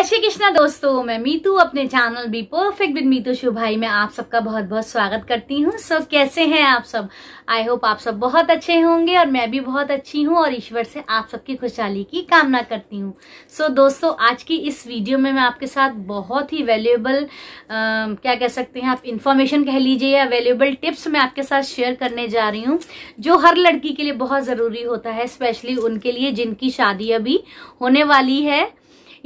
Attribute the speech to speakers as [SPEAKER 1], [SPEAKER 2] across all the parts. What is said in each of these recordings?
[SPEAKER 1] जय श्री कृष्णा दोस्तों मैं मीतू अपने channel B perfect with Meetu भाई में आप सबका बहुत बहुत स्वागत करती हूँ सो कैसे हैं आप सब आई होप आप सब बहुत अच्छे होंगे और मैं भी बहुत अच्छी हूँ और ईश्वर से आप सबकी खुशहाली की कामना करती हूँ सो so, दोस्तों आज की इस वीडियो में मैं आपके साथ बहुत ही वैल्यूएबल क्या कह सकते हैं आप इन्फॉर्मेशन कह लीजिए या वैल्यूएबल टिप्स मैं आपके साथ शेयर करने जा रही हूँ जो हर लड़की के लिए बहुत ज़रूरी होता है स्पेशली उनके लिए जिनकी शादी अभी होने वाली है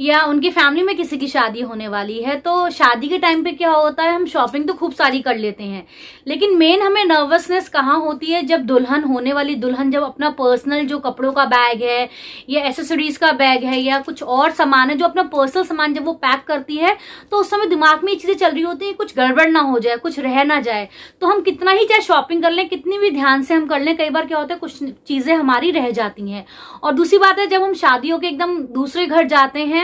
[SPEAKER 1] या उनकी फैमिली में किसी की शादी होने वाली है तो शादी के टाइम पे क्या होता है हम शॉपिंग तो खूब सारी कर लेते हैं लेकिन मेन हमें नर्वसनेस कहाँ होती है जब दुल्हन होने वाली दुल्हन जब अपना पर्सनल जो कपड़ों का बैग है या एसेसरीज का बैग है या कुछ और सामान है जो अपना पर्सनल सामान जब वो पैक करती है तो उस समय दिमाग में ये चीज़ें चल रही होती है कुछ गड़बड़ ना हो जाए कुछ रह ना जाए तो हम कितना ही चाहे शॉपिंग कर लें कितनी भी ध्यान से हम कर लें कई बार क्या होता है कुछ चीज़ें हमारी रह जाती हैं और दूसरी बात है जब हम शादियों के एकदम दूसरे घर जाते हैं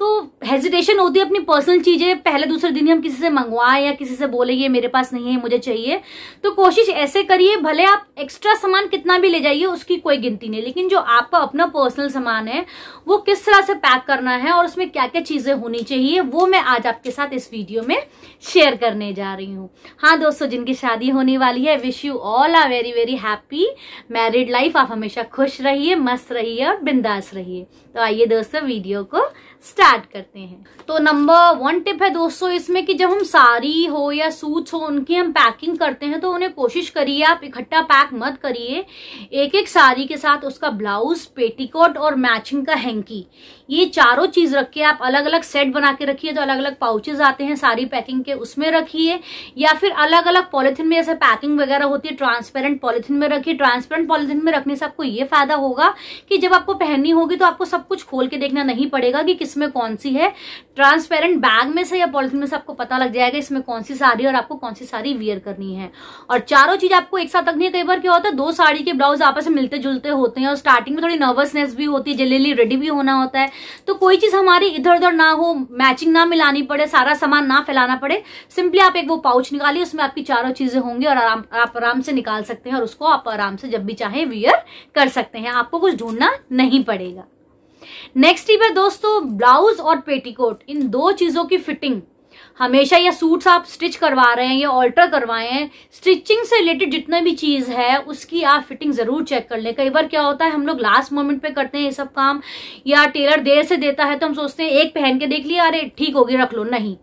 [SPEAKER 1] तो हेजिटेशन होती है अपनी पर्सनल चीज़ें पहले दूसरे दिन ही हम किसी से मंगवाएं या किसी से बोले ये मेरे पास नहीं है मुझे चाहिए तो कोशिश ऐसे करिए भले आप एक्स्ट्रा सामान कितना भी ले जाइए उसकी कोई गिनती नहीं लेकिन जो आपका अपना पर्सनल सामान है वो किस तरह से पैक करना है और उसमें क्या क्या चीज़ें होनी चाहिए वो मैं आज आपके साथ इस वीडियो में शेयर करने जा रही हूँ हाँ दोस्तों जिनकी शादी होने वाली है wish you all are very very happy married life आप हमेशा खुश रहिए मस्त रहिए और बिंदास रहिए तो आइए दोस्तों वीडियो को स्टार्ट करते हैं तो नंबर वन टिप है दोस्तों इसमें कि जब हम साड़ी हो या सूट हो उनकी हम पैकिंग करते हैं तो उन्हें कोशिश करिए आप इकट्ठा पैक मत करिए एक एक साड़ी के साथ उसका ब्लाउज पेटीकोट और मैचिंग का हैंकी ये चारों चीज रख के आप अलग अलग सेट बना के रखिए तो अलग अलग पाउचेज आते हैं सारी पैकिंग के उसमें रखिए या फिर अलग अलग पॉलिथिन में जैसे पैकिंग वगैरह होती है ट्रांसपेरेंट पॉलिथिन में रखिए ट्रांसपेरेंट पॉलिथिन में रखने से आपको ये फायदा होगा कि जब आपको पहननी होगी तो आपको सब कुछ खोल के देखना नहीं पड़ेगा कि किस इसमें कौन सी है ट्रांसपेरेंट बैग में से या पॉलिथिन में से आपको पता लग जाएगा इसमें कौन सी साड़ी और आपको कौन सी साड़ी वियर करनी है और चारों चीज आपको एक साथ रखनी है कई बार क्या होता है दो साड़ी के ब्लाउज आपस में मिलते जुलते होते हैं और स्टार्टिंग में थोड़ी नर्वसनेस भी होती है जल्दी रेडी भी होना होता है तो कोई चीज हमारी इधर उधर ना हो मैचिंग ना मिलानी पड़े सारा सामान ना फैलाना पड़े सिंपली आप एक वो पाउच निकालिए उसमें आपकी चारों चीजें होंगी और आप आराम से निकाल सकते हैं और उसको आप आराम से जब भी चाहें वियर कर सकते हैं आपको कुछ ढूंढना नहीं पड़ेगा नेक्स्ट टिप है दोस्तों ब्लाउज और पेटीकोट इन दो चीजों की फिटिंग हमेशा ये सूट्स आप स्टिच करवा रहे हैं या ऑल्टर करवाए हैं स्टिचिंग से रिलेटेड जितना भी चीज़ है उसकी आप फिटिंग ज़रूर चेक कर लें कई बार क्या होता है हम लोग लास्ट मोमेंट पे करते हैं ये सब काम या टेलर देर से देता है तो हम सोचते हैं एक पहन के देख लिया अरे ठीक होगी रख लो नहीं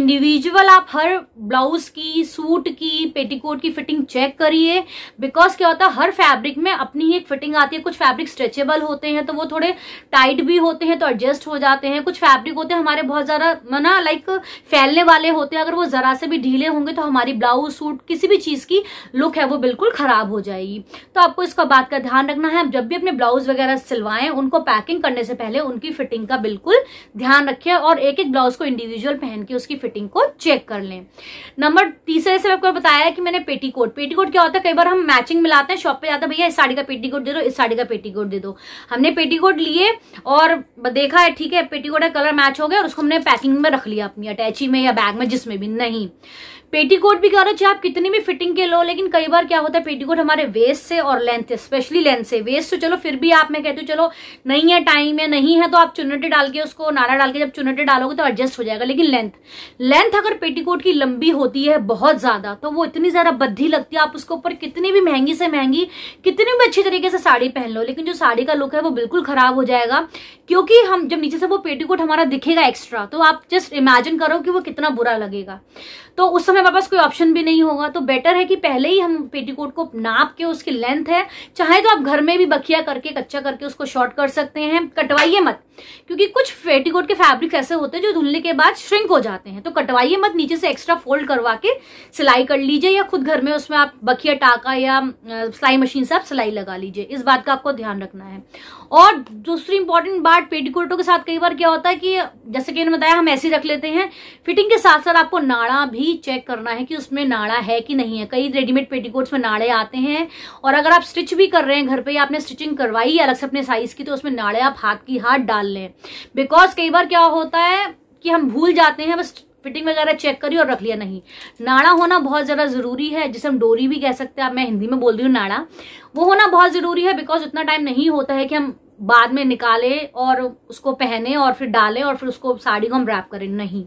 [SPEAKER 1] इंडिविजुअल आप हर ब्लाउज की सूट की पेटीकोट की फिटिंग चेक करिए बिकॉज क्या होता है हर फैब्रिक में अपनी ही एक फिटिंग आती है कुछ फैब्रिक स्ट्रेचेबल होते हैं तो वो थोड़े टाइट भी होते हैं तो एडजस्ट हो जाते हैं कुछ फैब्रिक होते हैं हमारे बहुत ज़्यादा मना लाइक फैलने वाले होते हैं अगर वो जरा से भी ढीले होंगे तो हमारी ब्लाउज सूट किसी भी चीज की लुक है वो बिल्कुल खराब हो जाएगी तो आपको इसका बात का ध्यान रखना है जब भी अपने ब्लाउज वगैरह सिलवाएं उनको पैकिंग करने से पहले उनकी फिटिंग का बिल्कुल ध्यान रखें और एक एक ब्लाउज को इंडिविजुअल पहन के उसकी फिटिंग को चेक कर लें नंबर तीसरे से आपको बताया कि मैंने पेटीकोट पेटीकोट क्या होता है कई बार हम मैचिंग मिलाते हैं शॉप पे जाते हैं भैया इस साड़ी का पेटीकोट दे दो इस साड़ी का पेटीकोट दे दो हमने पेटीकोट लिए और देखा है ठीक है पेटीकोट का कलर मैच हो गया और उसको हमने पैकिंग में रख लिया अपनी अटैच पर्ची में या बैग में जिसमें भी नहीं पेटीकोट भी करो चाहे आप कितनी भी फिटिंग के लो लेकिन कई बार क्या होता है पेटीकोट हमारे वेस्ट से और लेंथ से स्पेशली लेंथ से वेस्ट तो चलो फिर भी आप मैं कहती हूँ चलो नहीं है टाइम है नहीं है तो आप चुनटे डाल के उसको नारा डाल के जब चुनटे डालोगे तो एडजस्ट हो जाएगा लेकिन लेंथ लेंथ अगर पेटीकोट की लंबी होती है बहुत ज्यादा तो वो इतनी ज्यादा बद्धी लगती है आप उसके ऊपर कितनी भी महंगी से महंगी कितनी भी अच्छी तरीके से साड़ी पहन लो लेकिन जो साड़ी का लुक है वो बिल्कुल खराब हो जाएगा क्योंकि हम जब नीचे से वो पेटीकोट हमारा दिखेगा एक्स्ट्रा तो आप जस्ट इमेजिन करो कि वो कितना बुरा लगेगा तो उस समय हमारे पास कोई ऑप्शन भी नहीं होगा तो बेटर है कि पहले ही हम पेटीकोट को नाप के उसकी लेंथ है चाहे तो आप घर में भी बखिया करके कच्चा करके उसको शॉर्ट कर सकते हैं कटवाइए मत क्योंकि कुछ पेटीकोट के फैब्रिक ऐसे होते हैं जो धुलने के बाद श्रिंक हो जाते हैं तो कटवाइए मत नीचे से एक्स्ट्रा फोल्ड करवा के सिलाई कर लीजिए या खुद घर में उसमें आप बखिया टाका या सिलाई मशीन से आप सिलाई लगा लीजिए इस बात का आपको ध्यान रखना है और दूसरी इंपॉर्टेंट बात पेटीकोटों के साथ कई बार क्या होता है कि जैसे कि मैंने बताया हम ऐसे रख लेते हैं फिटिंग के साथ साथ आपको नाड़ा भी ही चेक करना है कि उसमें नाड़ा है कि नहीं है कई रेडीमेड पेटीकोट्स में नाड़े आते हैं और अगर आप स्टिच भी कर रहे हैं घर पे आपने स्टिचिंग करवाई अलग से अपने साइज की तो उसमें नाड़े आप हाथ की हाथ डाल लें बिकॉज कई बार क्या होता है कि हम भूल जाते हैं बस फिटिंग वगैरह चेक करी और रख लिया नहीं नाड़ा होना बहुत ज़्यादा ज़रूरी है जिसे हम डोरी भी कह सकते हैं आप मैं हिंदी में बोल रही हूँ नाड़ा वो होना बहुत ज़रूरी है बिकॉज उतना टाइम नहीं होता है कि हम बाद में निकाले और उसको पहने और फिर डालें और फिर उसको साड़ी को हम रैप करें नहीं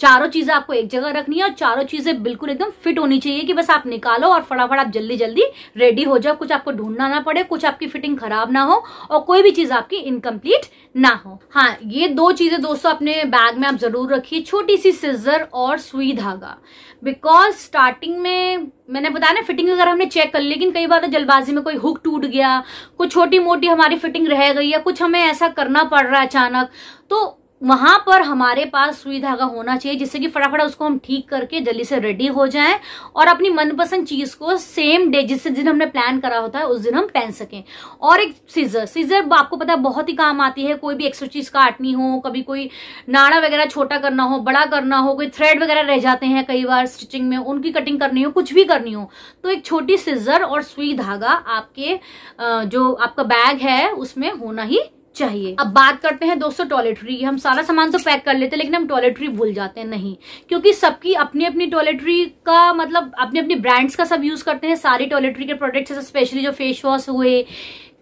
[SPEAKER 1] चारों चीज़ें आपको एक जगह रखनी है और चारों चीज़ें बिल्कुल एकदम फिट होनी चाहिए कि बस आप निकालो और फटाफट आप जल्दी जल्दी रेडी हो जाओ कुछ आपको ढूंढना ना पड़े कुछ आपकी फिटिंग खराब ना हो और कोई भी चीज़ आपकी इनकम्प्लीट ना हो हाँ ये दो चीज़ें दोस्तों अपने बैग में आप ज़रूर रखिए छोटी सी सीजर और सुई धागा बिकॉज स्टार्टिंग में मैंने बताया ना फिटिंग अगर हमने चेक कर ली लेकिन कई बार तो जल्दबाजी में कोई हुक टूट गया कुछ छोटी मोटी हमारी फिटिंग रह गई या कुछ हमें ऐसा करना पड़ रहा है अचानक तो वहां पर हमारे पास सुई धागा होना चाहिए जिससे कि फटाफट उसको हम ठीक करके जल्दी से रेडी हो जाएं और अपनी मनपसंद चीज को सेम डे जिस दिन हमने प्लान करा होता है उस दिन हम पहन सकें और एक सीजर सीजर आपको पता है बहुत ही काम आती है कोई भी एक्स्ट्रा चीज काटनी हो कभी कोई नाड़ा वगैरह छोटा करना हो बड़ा करना हो कोई थ्रेड वगैरह रह जाते हैं कई बार स्टिचिंग में उनकी कटिंग करनी हो कुछ भी करनी हो तो एक छोटी सीजर और सुई धागा आपके जो आपका बैग है उसमें होना ही चाहिए अब बात करते हैं दोस्तों टॉयलेटरी हम सारा सामान तो पैक कर लेते हैं लेकिन हम टॉयलेटरी भूल जाते हैं नहीं क्योंकि सबकी अपनी अपनी टॉयलेटरी का मतलब अपने अपने ब्रांड्स का सब यूज़ करते हैं सारी टॉयलेटरी के प्रोडक्ट्स जैसे स्पेशली जो फेस वॉश हुए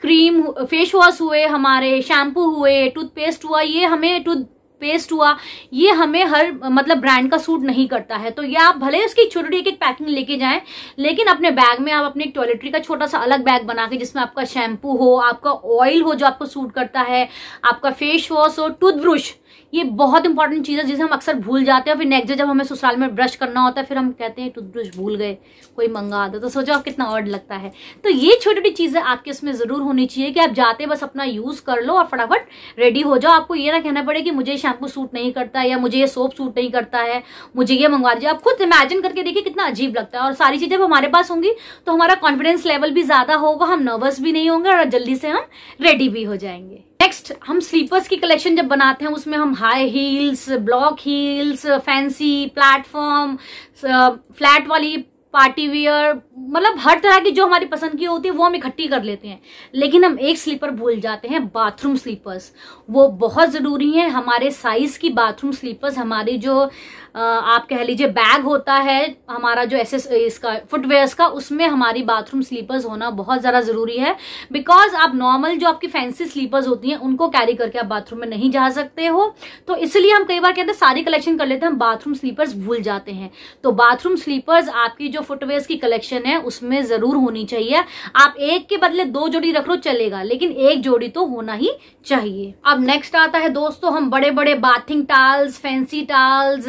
[SPEAKER 1] क्रीम फेस वॉश हुए हमारे शैम्पू हुए टूथपेस्ट हुआ ये हमें टूथ पेस्ट हुआ ये हमें हर मतलब ब्रांड का सूट नहीं करता है तो ये आप भले उसकी छोटी एक एक पैकिंग लेके जाएं लेकिन अपने बैग में आप अपने टॉयलेटरी का छोटा सा अलग बैग बना के जिसमें आपका शैम्पू हो आपका ऑयल हो जो आपको सूट करता है आपका फेस वॉश हो टूथब्रश ये बहुत इंपॉर्टेंट चीज़ है जिसे हम अक्सर भूल जाते हैं फिर नेक्स्ट डे जब हमें ससुराल में ब्रश करना होता है फिर हम कहते हैं टूथब्रश भूल गए कोई मंगा दो तो सोचो आप कितना ऑर्ड लगता है तो ये छोटी छोटी चीज़ें आपके इसमें ज़रूर होनी चाहिए कि आप जाते बस अपना यूज़ कर लो और फटाफट रेडी हो जाओ आपको ये ना कहना पड़े कि मुझे शैम्पू सूट नहीं करता या मुझे ये सोप सूट नहीं करता है मुझे ये मंगवा दीजिए आप खुद इमेजिन करके देखिए कितना अजीब लगता है और सारी चीज़ें जब हमारे पास होंगी तो हमारा कॉन्फिडेंस लेवल भी ज़्यादा होगा हम नर्वस भी नहीं होंगे और जल्दी से हम रेडी भी हो जाएंगे नेक्स्ट हम स्लीपर्स की कलेक्शन जब बनाते हैं उसमें हम high heels block heels fancy platform flat वाली पार्टी वियर मतलब हर तरह की जो हमारी पसंद की होती है वो हम इकट्ठी कर लेते हैं लेकिन हम एक स्लीपर भूल जाते हैं बाथरूम स्लीपर्स वो बहुत ज़रूरी है हमारे साइज़ की बाथरूम स्लीपर्स हमारी जो आप कह लीजिए बैग होता है हमारा जो एसेस इसका फुटवेयर्स का उसमें हमारी बाथरूम स्लीपर्स होना बहुत ज़्यादा ज़रूरी है बिकॉज आप नॉर्मल जो आपकी फैंसी स्लीपर्स होती हैं उनको कैरी करके आप बाथरूम में नहीं जा सकते हो तो इसलिए हम कई बार कहते हैं सारी कलेक्शन कर लेते हैं हम बाथरूम स्लीपर्स भूल जाते हैं तो बाथरूम स्लीपर्स आपकी जो फुटवेयर्स की कलेक्शन है उसमें ज़रूर होनी चाहिए आप एक के बदले दो जोड़ी रख लो चलेगा लेकिन एक जोड़ी तो होना ही चाहिए अब नेक्स्ट आता है दोस्तों हम बड़े बड़े बाथिंग टाल्स फैंसी टाल्स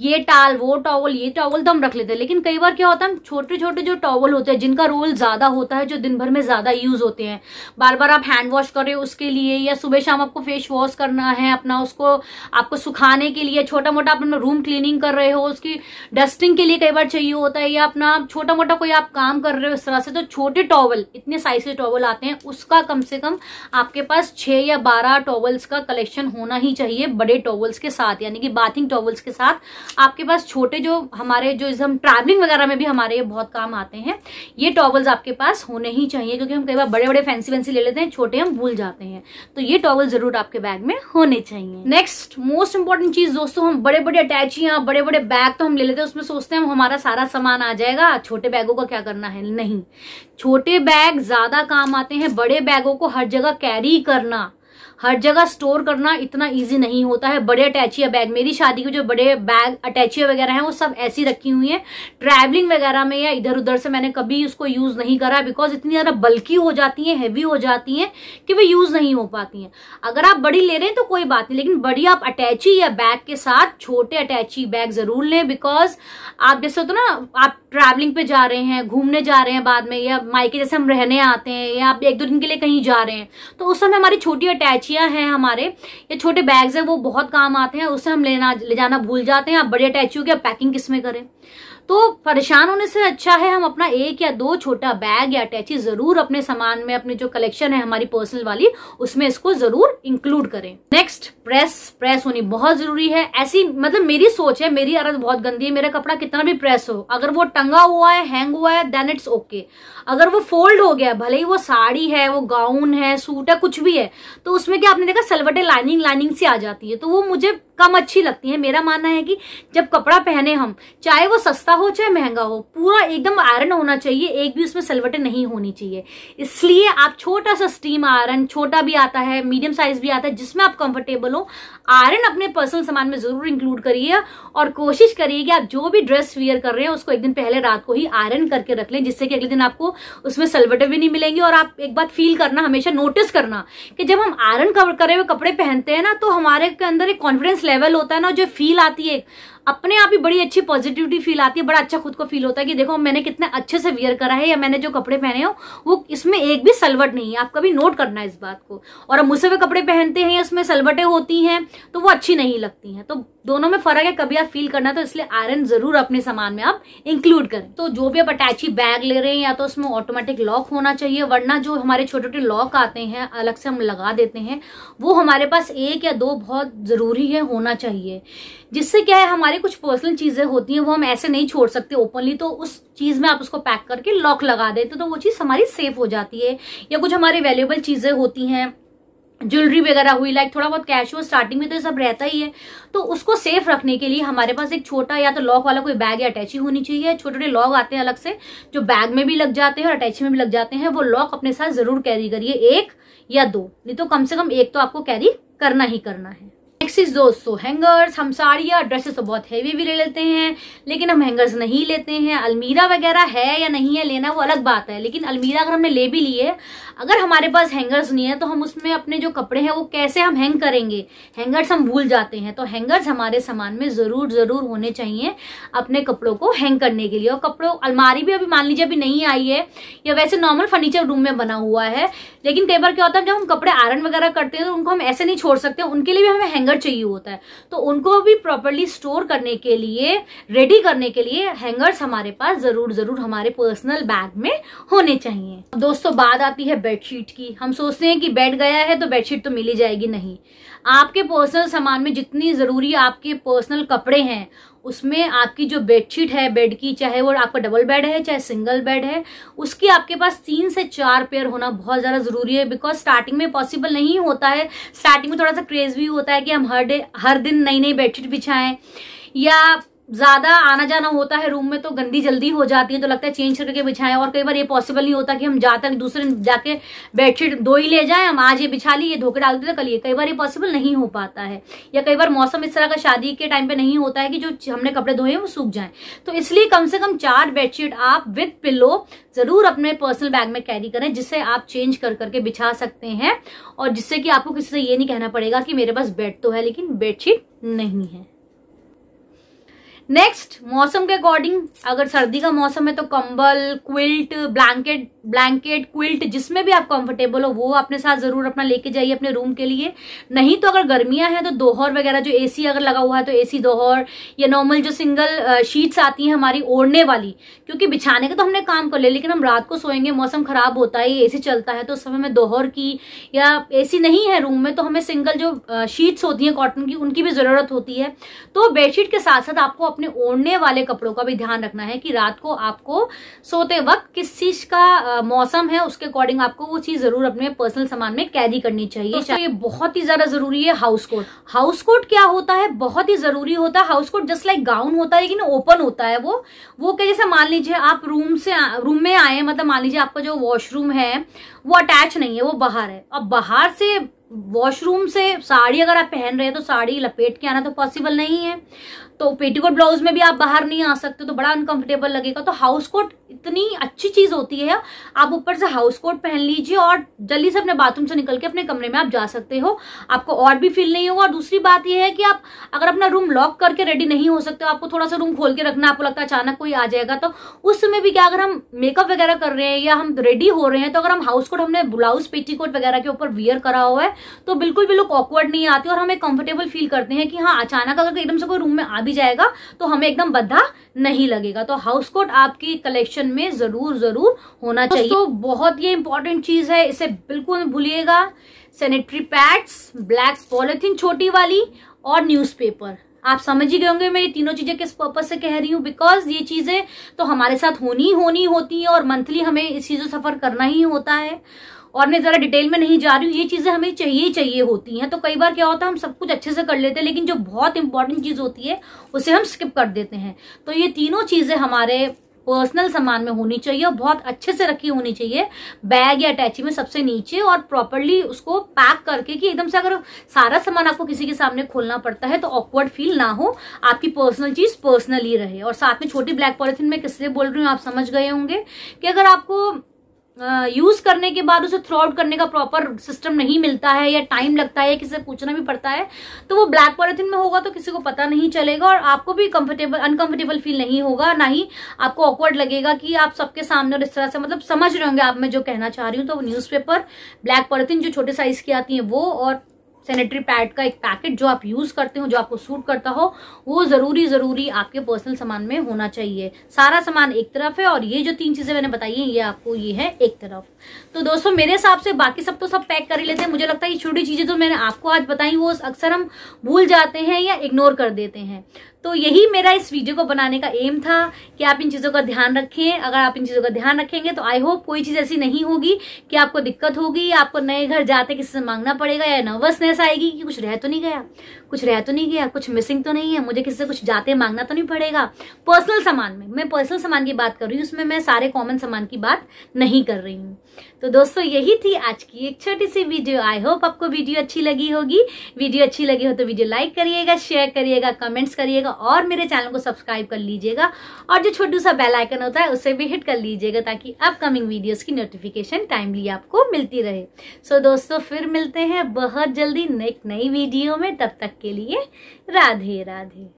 [SPEAKER 1] ये टाल वो टॉवल ये टॉवल तो हम रख लेते हैं लेकिन कई बार क्या होता है छोटे छोटे जो टॉवल होते हैं जिनका रोल ज़्यादा होता है जो दिन भर में ज़्यादा यूज़ होते हैं बार बार आप हैंड वॉश कर रहे हो उसके लिए या सुबह शाम आपको फेस वॉश करना है अपना उसको आपको सुखाने के लिए छोटा मोटा अपना रूम क्लीनिंग कर रहे हो उसकी डस्टिंग के लिए कई बार चाहिए होता है या अपना छोटा मोटा कोई आप काम कर रहे हो इस तरह से तो छोटे टॉवल इतने साइज के टॉवल आते हैं उसका कम से कम आपके पास छह या बारह टॉवल्स का कलेक्शन होना ही चाहिए बड़े टॉवल्स के साथ यानी कि बाथिंग टॉवल्स के साथ साथ आपके पास छोटे जो हमारे जो हम ट्रैवलिंग वगैरह में भी हमारे ये बहुत काम आते हैं ये टॉवल्स आपके पास होने ही चाहिए क्योंकि हम कई बार बड़े बड़े फैंसी वैंसी ले लेते हैं छोटे हम भूल जाते हैं तो ये टॉवल जरूर आपके बैग में होने चाहिए नेक्स्ट मोस्ट इंपॉर्टेंट चीज दोस्तों हम बड़े बड़े अटैचियां बड़े बड़े बैग तो हम ले लेते हैं उसमें सोचते हैं हमारा सारा सामान आ जाएगा छोटे बैगों का क्या करना है नहीं छोटे बैग ज्यादा काम आते हैं बड़े बैगों को हर जगह कैरी करना हर जगह स्टोर करना इतना ईजी नहीं होता है बड़े अटैचिया बैग मेरी शादी के जो बड़े बैग अटैचिया वगैरह हैं वो सब ऐसी रखी हुई हैं ट्रैवलिंग वगैरह में या इधर उधर से मैंने कभी उसको यूज़ नहीं करा बिकॉज इतनी ज़्यादा बल्कि हो जाती हैं हैवी हो जाती हैं कि वो यूज़ नहीं हो पाती हैं अगर आप बड़ी ले रहे हैं तो कोई बात नहीं लेकिन बड़ी आप अटैची या बैग के साथ छोटे अटैची बैग ज़रूर लें बिकॉज आप जैसे तो ना आप ट्रैवलिंग पे जा रहे हैं घूमने जा रहे हैं बाद में या मायके जैसे हम रहने आते हैं या आप एक दो दिन के लिए कहीं जा रहे हैं तो उस समय हमारी छोटी अटैच अटैचिया हैं हमारे ये छोटे बैग्स हैं वो बहुत काम आते हैं उससे हम लेना ले जाना भूल जाते हैं आप बड़े अटैचियों की आप पैकिंग किस में करें तो परेशान होने से अच्छा है हम अपना एक या दो छोटा बैग या अटैची जरूर अपने सामान में अपने जो कलेक्शन है हमारी पर्सनल वाली उसमें इसको जरूर इंक्लूड करें नेक्स्ट प्रेस प्रेस होनी बहुत जरूरी है ऐसी मतलब मेरी सोच है मेरी आदत बहुत गंदी है मेरा कपड़ा कितना भी प्रेस हो अगर वो टंगा हुआ है हैंग हुआ है देन इट्स ओके अगर वो फोल्ड हो गया भले ही वो साड़ी है वो गाउन है सूट है कुछ भी है तो उसमें क्या आपने देखा सलवटे लाइनिंग लाइनिंग सी आ जाती है तो वो मुझे कम अच्छी लगती है मेरा मानना है कि जब कपड़ा पहने हम चाहे वो सस्ता हो चाहे महंगा हो पूरा एकदम आयरन होना चाहिए एक भी उसमें सलवटें नहीं होनी चाहिए इसलिए आप छोटा सा स्टीम आयरन छोटा भी आता है मीडियम साइज भी आता है जिसमें आप कंफर्टेबल हो आयरन अपने पर्सनल सामान में जरूर इंक्लूड करिए और कोशिश करिए कि आप जो भी ड्रेस वियर कर रहे हैं उसको एक दिन पहले रात को ही आयरन करके रख लें जिससे कि अगले दिन आपको उसमें सलवटें भी नहीं मिलेंगी और आप एक बात फील करना हमेशा नोटिस करना कि जब हम आयरन करे हुए कपड़े पहनते हैं ना तो हमारे के अंदर एक कॉन्फिडेंस लेवल होता है ना जो फील आती है अपने आप ही बड़ी अच्छी पॉजिटिविटी फील आती है बड़ा अच्छा खुद को फील होता है कि देखो मैंने कितने अच्छे से वियर करा है या मैंने जो कपड़े पहने हो वो इसमें एक भी सलवट नहीं है आप कभी नोट करना है इस बात को और मुझसे मुसवे कपड़े पहनते हैं उसमें सलवटें होती हैं तो वो अच्छी नहीं लगती हैं तो दोनों में फर्क है कभी आप फील करना तो इसलिए आयरन जरूर अपने सामान में आप इंक्लूड करें तो जो भी आप अटैची बैग ले रहे हैं या तो उसमें ऑटोमेटिक लॉक होना चाहिए वरना जो हमारे छोटे छोटे लॉक आते हैं अलग से हम लगा देते हैं वो हमारे पास एक या दो बहुत ज़रूरी है होना चाहिए जिससे क्या है हमारे कुछ पर्सनल चीज़ें होती हैं वो हम ऐसे नहीं छोड़ सकते ओपनली तो उस चीज़ में आप उसको पैक करके लॉक लगा देते तो वो चीज़ हमारी सेफ हो जाती है या कुछ हमारे वैल्यूबल चीज़ें होती हैं ज्वेलरी वगैरह हुई लाइक थोड़ा बहुत कैश हुआ स्टार्टिंग में तो ये सब रहता ही है तो उसको सेफ रखने के लिए हमारे पास एक छोटा या तो लॉक वाला कोई बैग या अटैची होनी चाहिए छोटे छोटे लॉक आते हैं अलग से जो बैग में भी लग जाते हैं और अटैच में भी लग जाते हैं वो लॉक अपने साथ जरूर कैरी करिए एक या दो नहीं तो कम से कम एक तो आपको कैरी करना ही करना है नेक्स्ट इज दोस्तों हैंगर्स हम साड़ियाँ ड्रेसेस तो बहुत हैवी भी ले लेते हैं लेकिन हम हैंगर्स नहीं लेते हैं अलमीरा वगैरह है या नहीं है लेना वो अलग बात है लेकिन अलमीरा अगर हमने ले भी लिए अगर हमारे पास हैंगर्स नहीं है तो हम उसमें अपने जो कपड़े हैं वो कैसे हम हैंग करेंगे हैंगर्स हम भूल जाते हैं तो हैंगर्स हमारे सामान में ज़रूर ज़रूर होने चाहिए अपने कपड़ों को हैंग करने के लिए और कपड़ों अलमारी भी अभी मान लीजिए अभी नहीं आई है या वैसे नॉर्मल फर्नीचर रूम में बना हुआ है लेकिन कई बार क्या होता है जब हम कपड़े आयरन वगैरह करते हैं तो उनको हम ऐसे नहीं छोड़ सकते उनके लिए भी हमें हैंगर चाहिए होता है तो उनको भी प्रॉपरली स्टोर करने के लिए रेडी करने के लिए हैंगर्स हमारे पास ज़रूर ज़रूर हमारे पर्सनल बैग में होने चाहिए दोस्तों बात आती है बेडशीट की हम सोचते हैं कि बेड गया है तो बेडशीट तो मिली जाएगी नहीं आपके पर्सनल सामान में जितनी ज़रूरी आपके पर्सनल कपड़े हैं उसमें आपकी जो बेडशीट है बेड की चाहे वो आपका डबल बेड है चाहे सिंगल बेड है उसकी आपके पास तीन से चार पेयर होना बहुत ज़्यादा ज़रूरी है बिकॉज स्टार्टिंग में पॉसिबल नहीं होता है स्टार्टिंग में थोड़ा सा क्रेज़ भी होता है कि हम हर डे हर दिन नई नई बेडशीट बिछाएं या ज्यादा आना जाना होता है रूम में तो गंदी जल्दी हो जाती है तो लगता है चेंज करके बिछाएं और कई बार ये पॉसिबल नहीं होता कि हम जाते हैं दूसरे जाके बेडशीट दो ही ले जाएं हम आज ये बिछा ली ये धोकर डाल देते तो कल ये कई बार ये पॉसिबल नहीं हो पाता है या कई बार मौसम इस तरह का शादी के टाइम पे नहीं होता है कि जो हमने कपड़े धोए वो सूख जाए तो इसलिए कम से कम चार बेडशीट आप विद पिलो जरूर अपने पर्सनल बैग में कैरी करें जिससे आप चेंज कर करके बिछा सकते हैं और जिससे कि आपको किसी से ये नहीं कहना पड़ेगा कि मेरे पास बेड तो है लेकिन बेडशीट नहीं है नेक्स्ट मौसम के अकॉर्डिंग अगर सर्दी का मौसम है तो कंबल क्विल्ट ब्लैंकेट ब्लैंकेट क्विल्ट जिसमें भी आप कंफर्टेबल हो वो अपने साथ जरूर अपना लेके जाइए अपने रूम के लिए नहीं तो अगर गर्मियां हैं तो दोहर वगैरह जो एसी अगर लगा हुआ है तो एसी दोहर या नॉर्मल जो सिंगल शीट्स आती हैं हमारी ओढ़ने वाली क्योंकि बिछाने का तो हमने काम कर लिया लेकिन हम रात को सोएंगे मौसम खराब होता है ए चलता है तो उस समय हमें दोहर की या ए नहीं है रूम में तो हमें सिंगल जो शीट्स होती हैं कॉटन की उनकी भी ज़रूरत होती है तो बेडशीट के साथ साथ आपको अपने ओढ़ने वाले कपड़ों का भी ध्यान रखना है कि रात को आपको सोते वक्त किस चीज का मौसम है उसके अकॉर्डिंग आपको वो चीज जरूर अपने पर्सनल सामान में कैरी करनी चाहिए तो ये बहुत ही ज्यादा जरूरी है हाउस कोट हाउस कोट क्या होता है बहुत ही जरूरी होता है house coat just like gown होता है लेकिन ओपन होता है वो वो क्या जैसे मान लीजिए आप रूम से रूम में आए मतलब मान लीजिए आपका जो वॉशरूम है वो अटैच नहीं है वो बाहर है अब बाहर से वॉशरूम से साड़ी अगर आप पहन रहे हैं तो साड़ी लपेट के आना तो पॉसिबल नहीं है तो पेटीकोट ब्लाउज में भी आप बाहर नहीं आ सकते तो बड़ा अनकंफर्टेबल लगेगा तो हाउस कोट इतनी अच्छी चीज होती है आप ऊपर से हाउस कोट पहन लीजिए और जल्दी से अपने बाथरूम से निकल के अपने कमरे में आप जा सकते हो आपको और भी फील नहीं होगा और दूसरी बात यह है कि आप अगर अपना रूम लॉक करके रेडी नहीं हो सकते आपको थोड़ा सा रूम खोल के रखना आपको लगता है अचानक कोई आ जाएगा तो उस समय भी क्या अगर हम मेकअप वगैरह कर रहे हैं या हम रेडी हो रहे हैं तो अगर हम हाउस कोट हमने ब्लाउज पेटीकोट वगैरह के ऊपर वियर करा हुआ है तो बिल्कुल भी लुक ऑकवर्ड नहीं आती और हमें कंफर्टेबल फील करते हैं कि हाँ अचानक अगर एकदम से कोई रूम में आ भी जाएगा तो हमें एकदम बद्धा नहीं लगेगा तो हाउस कोट आपकी कलेक्शन में ज़रूर ज़रूर होना चाहिए तो बहुत ये इंपॉर्टेंट चीज़ है इसे बिल्कुल भूलिएगा सैनिटरी पैड्स ब्लैक पॉलिथिन छोटी वाली और न्यूज़पेपर आप समझ ही गए होंगे मैं ये तीनों चीज़ें किस पर्पज से कह रही हूँ बिकॉज ये चीज़ें तो हमारे साथ होनी होनी होती हैं और मंथली हमें इस चीज़ों सफ़र करना ही होता है और मैं ज़रा डिटेल में नहीं जा रही हूँ ये चीज़ें हमें चाहिए चाहिए होती हैं तो कई बार क्या होता है हम सब कुछ अच्छे से कर लेते हैं लेकिन जो बहुत इंपॉर्टेंट चीज़ होती है उसे हम स्किप कर देते हैं तो ये तीनों चीज़ें हमारे पर्सनल सामान में होनी चाहिए और बहुत अच्छे से रखी होनी चाहिए बैग या अटैची में सबसे नीचे और प्रॉपरली उसको पैक करके कि एकदम से अगर सारा सामान आपको किसी के सामने खोलना पड़ता है तो ऑकवर्ड फील ना हो आपकी पर्सनल चीज पर्सनली रहे और साथ में छोटी ब्लैक पॉलिथिन में किससे बोल रही हूँ आप समझ गए होंगे कि अगर आपको यूज करने के बाद उसे थ्रो आउट करने का प्रॉपर सिस्टम नहीं मिलता है या टाइम लगता है या किसी से पूछना भी पड़ता है तो वो ब्लैक पॉलिथिन में होगा तो किसी को पता नहीं चलेगा और आपको भी कंफर्टेबल अनकंफर्टेबल फील नहीं होगा ना ही आपको ऑकवर्ड लगेगा कि आप सबके सामने और इस तरह से मतलब समझ रहे होंगे आप मैं जो कहना चाह रही हूँ तो न्यूज़पेपर ब्लैक पॉलिथिन जो छोटे साइज की आती है वो और सैनिटरी पैड का एक पैकेट जो आप यूज़ करते हो जो आपको सूट करता हो वो ज़रूरी ज़रूरी आपके पर्सनल सामान में होना चाहिए सारा सामान एक तरफ है और ये जो तीन चीज़ें मैंने बताई हैं ये आपको ये है एक तरफ तो दोस्तों मेरे हिसाब से बाकी सब तो सब पैक कर ही लेते हैं मुझे लगता है ये छोटी चीज़ें तो मैंने आपको आज बताई वो अक्सर हम भूल जाते हैं या इग्नोर कर देते हैं तो यही मेरा इस वीडियो को बनाने का एम था कि आप इन चीज़ों का ध्यान रखें अगर आप इन चीज़ों का ध्यान रखेंगे तो आई होप कोई चीज़ ऐसी नहीं होगी कि आपको दिक्कत होगी आपको नए घर जाते किसी से मांगना पड़ेगा या नर्वसनेस आएगी कि कुछ रह तो नहीं गया कुछ रह तो नहीं गया कुछ मिसिंग तो नहीं है मुझे किसी से कुछ जाते मांगना तो नहीं पड़ेगा पर्सनल सामान में मैं पर्सनल सामान की बात कर रही हूँ उसमें मैं सारे कॉमन सामान की बात नहीं कर रही हूँ तो दोस्तों यही थी आज की एक छोटी सी वीडियो आई होप आपको वीडियो अच्छी लगी होगी वीडियो अच्छी लगी हो तो वीडियो लाइक करिएगा शेयर करिएगा कमेंट्स करिएगा और मेरे चैनल को सब्सक्राइब कर लीजिएगा और जो छोटू सा बेल आइकन होता है उसे भी हिट कर लीजिएगा ताकि अपकमिंग वीडियोस की नोटिफिकेशन टाइमली आपको मिलती रहे सो दोस्तों फिर मिलते हैं बहुत जल्दी एक नई वीडियो में तब तक के लिए राधे राधे